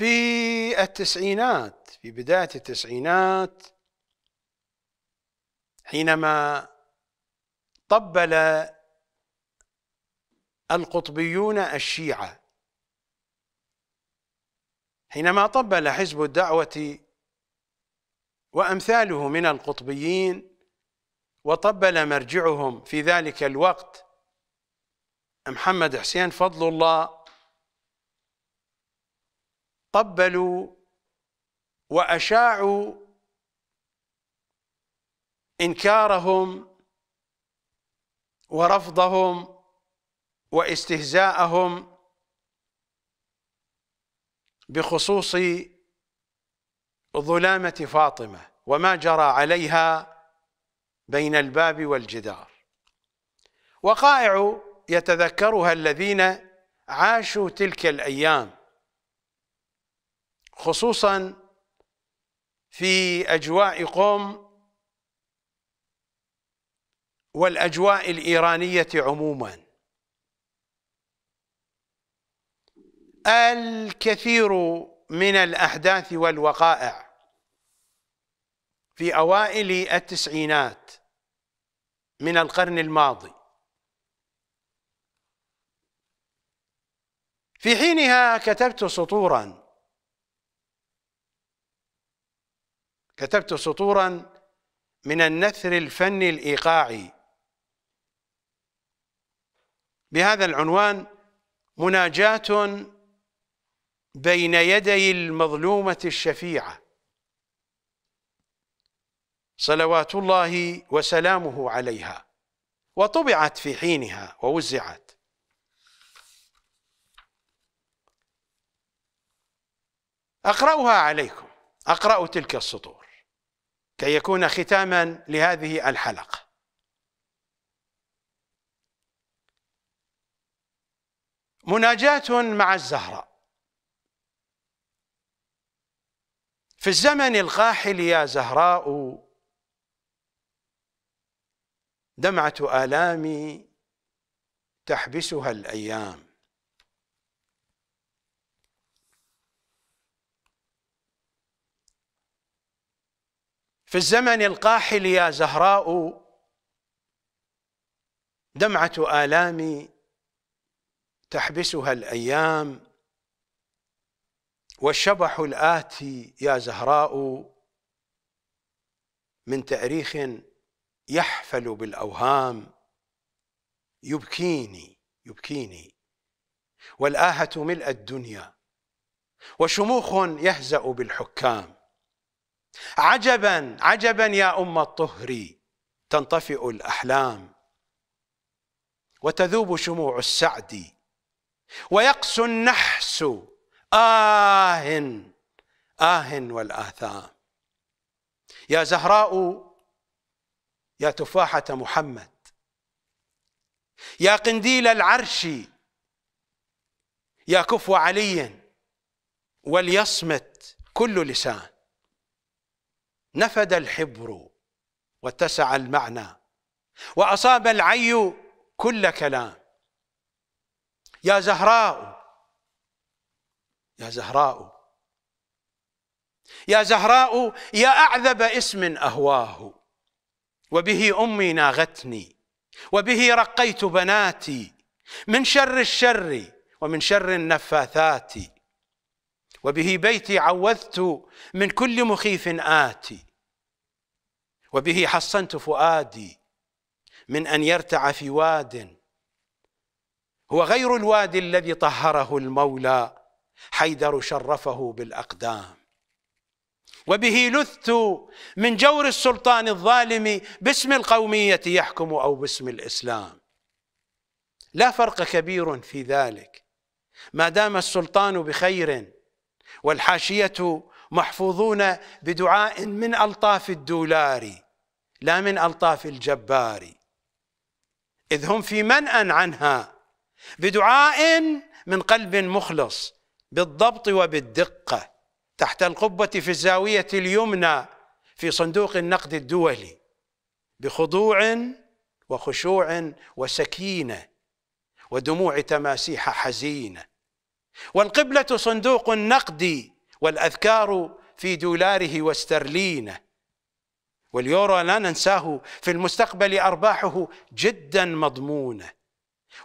في التسعينات في بداية التسعينات حينما طبل القطبيون الشيعة حينما طبل حزب الدعوة وأمثاله من القطبيين وطبل مرجعهم في ذلك الوقت محمد حسين فضل الله طبلوا واشاعوا انكارهم ورفضهم واستهزاءهم بخصوص ظلامه فاطمه وما جرى عليها بين الباب والجدار وقائع يتذكرها الذين عاشوا تلك الايام خصوصا في أجواء قوم والأجواء الإيرانية عموما الكثير من الأحداث والوقائع في أوائل التسعينات من القرن الماضي في حينها كتبت سطورا كتبت سطورا من النثر الفني الإيقاعي بهذا العنوان مناجاة بين يدي المظلومة الشفيعة صلوات الله وسلامه عليها وطبعت في حينها ووزعت أقرأها عليكم أقرأ تلك السطور كي يكون ختاما لهذه الحلقه مناجاة مع الزهراء في الزمن القاحل يا زهراء دمعة آلامي تحبسها الأيام في الزمن القاحل يا زهراء دمعة آلامي تحبسها الأيام والشبح الآتي يا زهراء من تأريخ يحفل بالأوهام يبكيني يبكيني والآهة ملء الدنيا وشموخ يهزأ بالحكام عجبا عجبا يا أم الطهر تنطفئ الأحلام وتذوب شموع السعد ويقسو النحس آه آه والآثام يا زهراء يا تفاحة محمد يا قنديل العرش يا كفو علي وليصمت كل لسان نفد الحبر واتسع المعنى وأصاب العي كل كلام يا زهراء يا زهراء يا زهراء يا أعذب اسم أهواه وبه أمي ناغتني وبه رقيت بناتي من شر الشر ومن شر النفاثات وبه بيتي عوذت من كل مخيف آتي وبه حصنت فؤادي من أن يرتع في واد هو غير الوادي الذي طهره المولى حيدر شرفه بالأقدام وبه لثت من جور السلطان الظالم باسم القومية يحكم أو باسم الإسلام لا فرق كبير في ذلك ما دام السلطان بخير والحاشية محفوظون بدعاء من ألطاف الدولار لا من ألطاف الجبار إذ هم في منأ عنها بدعاء من قلب مخلص بالضبط وبالدقة تحت القبة في الزاوية اليمنى في صندوق النقد الدولي بخضوع وخشوع وسكينة ودموع تماسيح حزينة والقبلة صندوق النقد والأذكار في دولاره واسترلينه واليورو لا ننساه في المستقبل أرباحه جدا مضمونة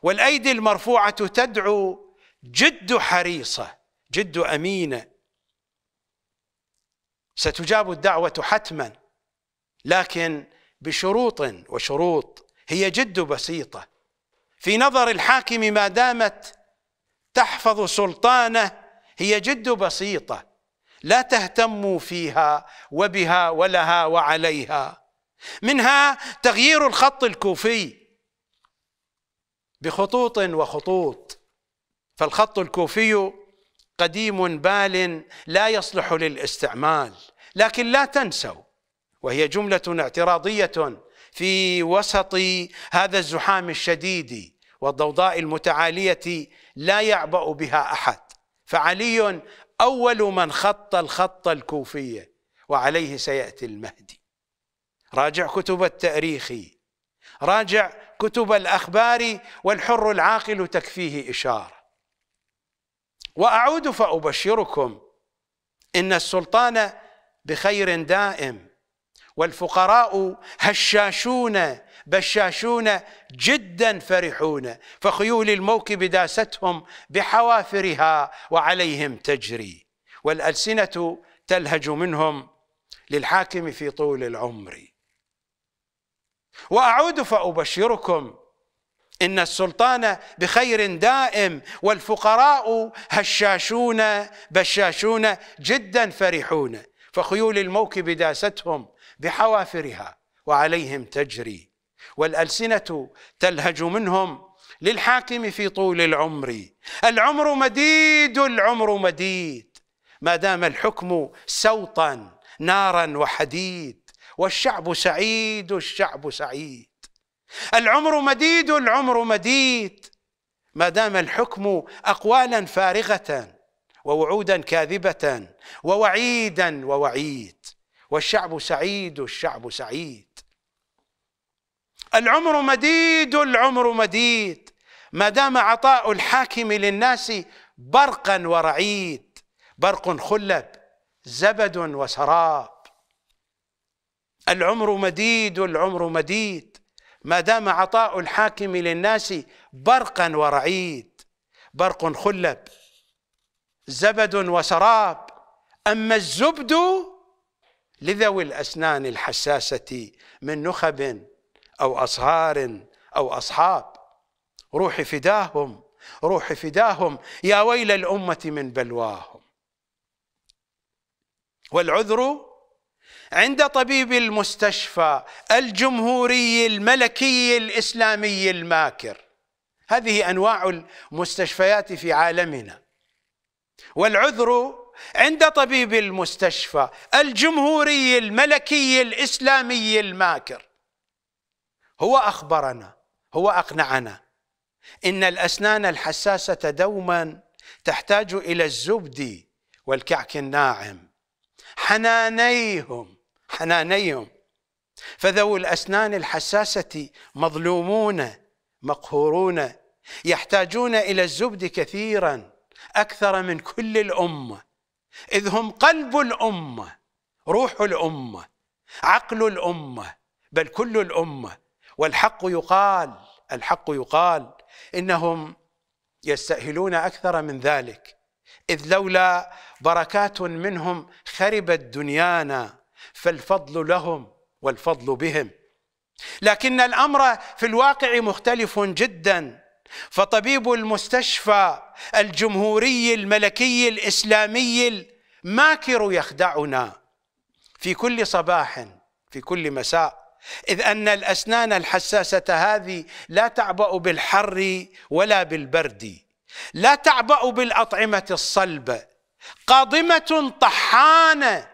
والأيدي المرفوعة تدعو جد حريصة جد أمينة ستجاب الدعوة حتما لكن بشروط وشروط هي جد بسيطة في نظر الحاكم ما دامت تحفظ سلطانه هي جد بسيطه لا تهتموا فيها وبها ولها وعليها منها تغيير الخط الكوفي بخطوط وخطوط فالخط الكوفي قديم بال لا يصلح للاستعمال لكن لا تنسوا وهي جمله اعتراضيه في وسط هذا الزحام الشديد والضوضاء المتعالية لا يعبأ بها أحد فعلي أول من خط الخط الكوفية وعليه سيأتي المهدي راجع كتب التاريخ راجع كتب الأخبار والحر العاقل تكفيه إشارة وأعود فأبشركم إن السلطان بخير دائم والفقراء هشاشون بشاشون جدا فرحون فخيول الموكب داستهم بحوافرها وعليهم تجري والألسنة تلهج منهم للحاكم في طول العمر وأعود فأبشركم إن السلطان بخير دائم والفقراء هشاشون بشاشون جدا فرحون فخيول الموكب داستهم بحوافرها وعليهم تجري والألسنة تلهج منهم للحاكم في طول العمر العمر مديد العمر مديد ما دام الحكم سوطا نارا وحديد والشعب سعيد الشعب سعيد العمر مديد العمر مديد ما دام الحكم أقوالا فارغة ووعودا كاذبة ووعيدا ووعيد والشعب سعيد الشعب سعيد العمر مديد العمر مديد ما دام عطاء الحاكم للناس برقا ورعيد برق خلب زبد وسراب العمر مديد العمر مديد ما دام عطاء الحاكم للناس برقا ورعيد برق خلب زبد وسراب أما الزبد لذوي الأسنان الحساسة من نخب أو أصهار أو أصحاب روحي فداهم روحي فداهم يا ويل الأمة من بلواهم والعذر عند طبيب المستشفى الجمهوري الملكي الإسلامي الماكر هذه أنواع المستشفيات في عالمنا والعذر عند طبيب المستشفى الجمهوري الملكي الاسلامي الماكر هو اخبرنا هو اقنعنا ان الاسنان الحساسه دوما تحتاج الى الزبد والكعك الناعم حنانيهم حنانيهم فذوي الاسنان الحساسه مظلومون مقهورون يحتاجون الى الزبد كثيرا أكثر من كل الأمة إذ هم قلب الأمة روح الأمة عقل الأمة بل كل الأمة والحق يقال الحق يقال إنهم يستأهلون أكثر من ذلك إذ لولا بركات منهم خربت دنيانا فالفضل لهم والفضل بهم لكن الأمر في الواقع مختلف جداً فطبيب المستشفى الجمهوري الملكي الاسلامي الماكر يخدعنا في كل صباح في كل مساء إذ أن الأسنان الحساسة هذه لا تعبأ بالحر ولا بالبرد لا تعبأ بالأطعمة الصلبة قاضمة طحانة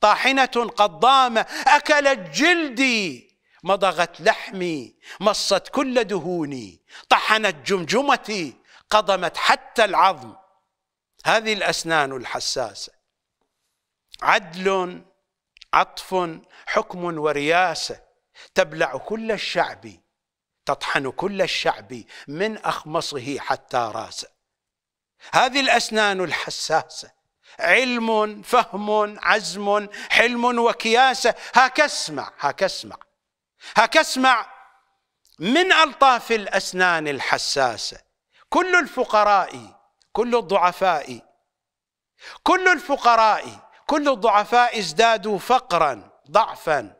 طاحنة قضامة أكلت جلدي مضغت لحمي مصت كل دهوني طحنت جمجمتي قضمت حتى العظم هذه الأسنان الحساسة عدل عطف حكم ورياسة تبلع كل الشعب تطحن كل الشعب من أخمصه حتى راسه هذه الأسنان الحساسة علم فهم عزم حلم وكياسة هاك اسمع هاك اسمع هاك اسمع من ألطاف الأسنان الحساسة كل الفقراء كل الضعفاء كل الفقراء كل الضعفاء ازدادوا فقرا ضعفا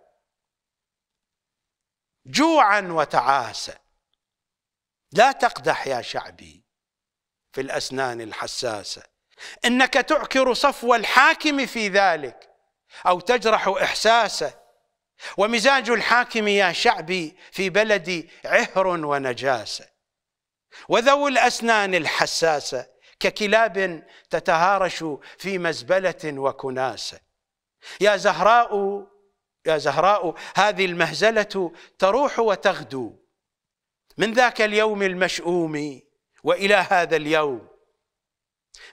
جوعا وتعاسة لا تقدح يا شعبي في الأسنان الحساسة إنك تعكر صفو الحاكم في ذلك أو تجرح إحساسه ومزاج الحاكم يا شعبي في بلدي عهر ونجاسة وذو الأسنان الحساسة ككلاب تتهارش في مزبلة وكناسة يا زهراء يا زهراء هذه المهزلة تروح وتغدو من ذاك اليوم المشؤوم وإلى هذا اليوم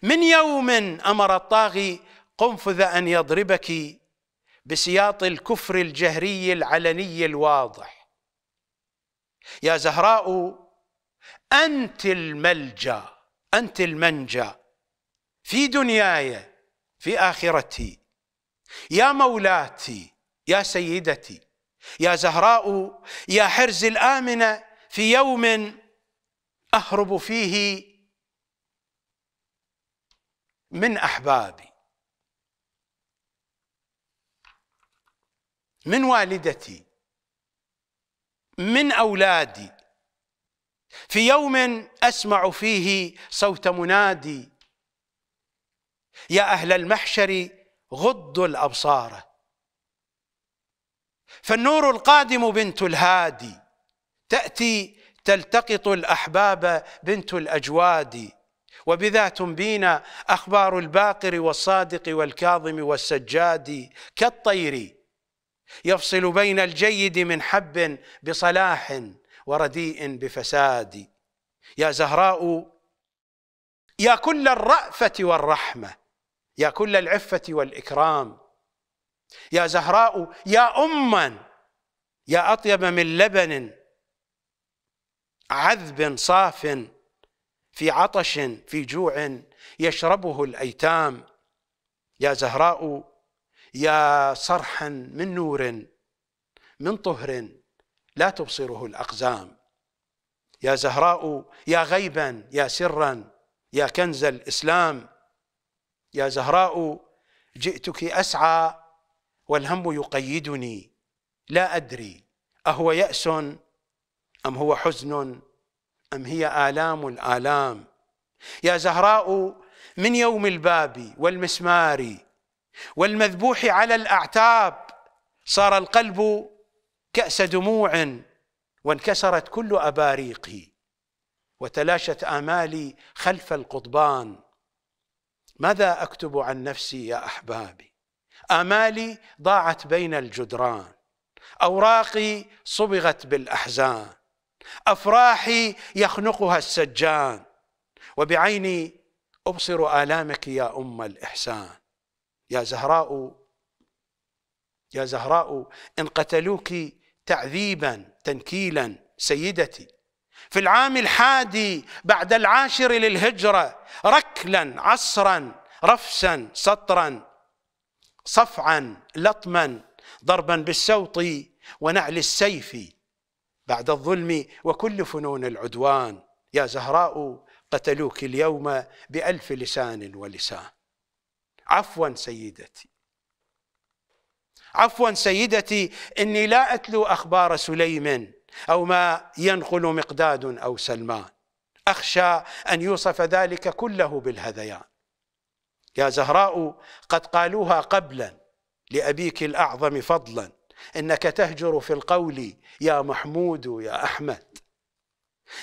من يوم أمر الطاغي قنفذ أن يضربك بسياط الكفر الجهري العلني الواضح يا زهراء أنت الملجأ أنت المنجأ في دنياي في آخرتي يا مولاتي يا سيدتي يا زهراء يا حرز الآمنة في يوم أهرب فيه من أحبابي من والدتي من أولادي في يوم أسمع فيه صوت منادي يا أهل المحشر غضوا الأبصار فالنور القادم بنت الهادي تأتي تلتقط الأحباب بنت الأجواد وبذا تنبينا أخبار الباقر والصادق والكاظم والسجاد كالطير يفصل بين الجيد من حب بصلاح ورديء بفساد يا زهراء يا كل الرأفة والرحمة يا كل العفة والإكرام يا زهراء يا أما يا أطيب من لبن عذب صاف في عطش في جوع يشربه الأيتام يا زهراء يا صرحا من نور من طهر لا تبصره الاقزام يا زهراء يا غيبا يا سرا يا كنز الاسلام يا زهراء جئتك اسعى والهم يقيدني لا ادري اهو ياس ام هو حزن ام هي الام الالام يا زهراء من يوم الباب والمسمار والمذبوح على الاعتاب صار القلب كاس دموع وانكسرت كل اباريقي وتلاشت امالي خلف القضبان ماذا اكتب عن نفسي يا احبابي امالي ضاعت بين الجدران اوراقي صبغت بالاحزان افراحي يخنقها السجان وبعيني ابصر الامك يا ام الاحسان يا زهراء يا زهراء إن قتلوك تعذيبا تنكيلا سيدتي في العام الحادي بعد العاشر للهجرة ركلا عصرا رفسا سطرا صفعا لطما ضربا بالسوط ونعل السيف بعد الظلم وكل فنون العدوان يا زهراء قتلوك اليوم بألف لسان ولسان عفوا سيدتي عفوا سيدتي إني لا أتلو أخبار سليم أو ما ينقل مقداد أو سلمان أخشى أن يوصف ذلك كله بالهذيان يا زهراء قد قالوها قبلا لأبيك الأعظم فضلا إنك تهجر في القول يا محمود يا أحمد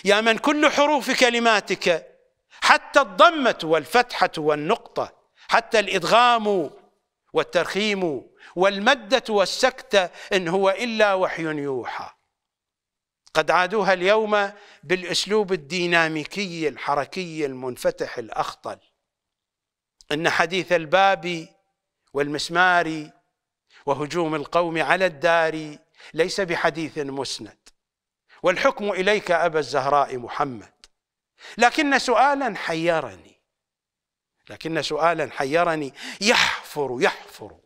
يا من كل حروف كلماتك حتى الضمة والفتحة والنقطة حتى الإدغام والترخيم والمدة والسكتة إن هو إلا وحي يوحى قد عادوها اليوم بالأسلوب الديناميكي الحركي المنفتح الأخطل إن حديث الباب والمسمار وهجوم القوم على الدار ليس بحديث مسند والحكم إليك أبا الزهراء محمد لكن سؤالا حيرني لكن سؤالا حيرني يحفر يحفر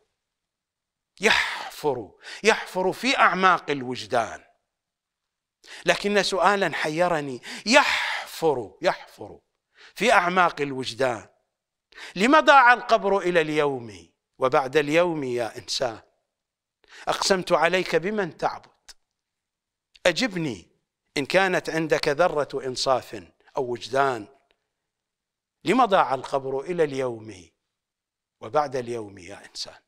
يحفر يحفر في اعماق الوجدان لكن سؤالا حيرني يحفر يحفر في اعماق الوجدان لما ضاع القبر الى اليوم وبعد اليوم يا انسان اقسمت عليك بمن تعبد اجبني ان كانت عندك ذره انصاف او وجدان لما ضاع القبر إلى اليوم وبعد اليوم يا إنسان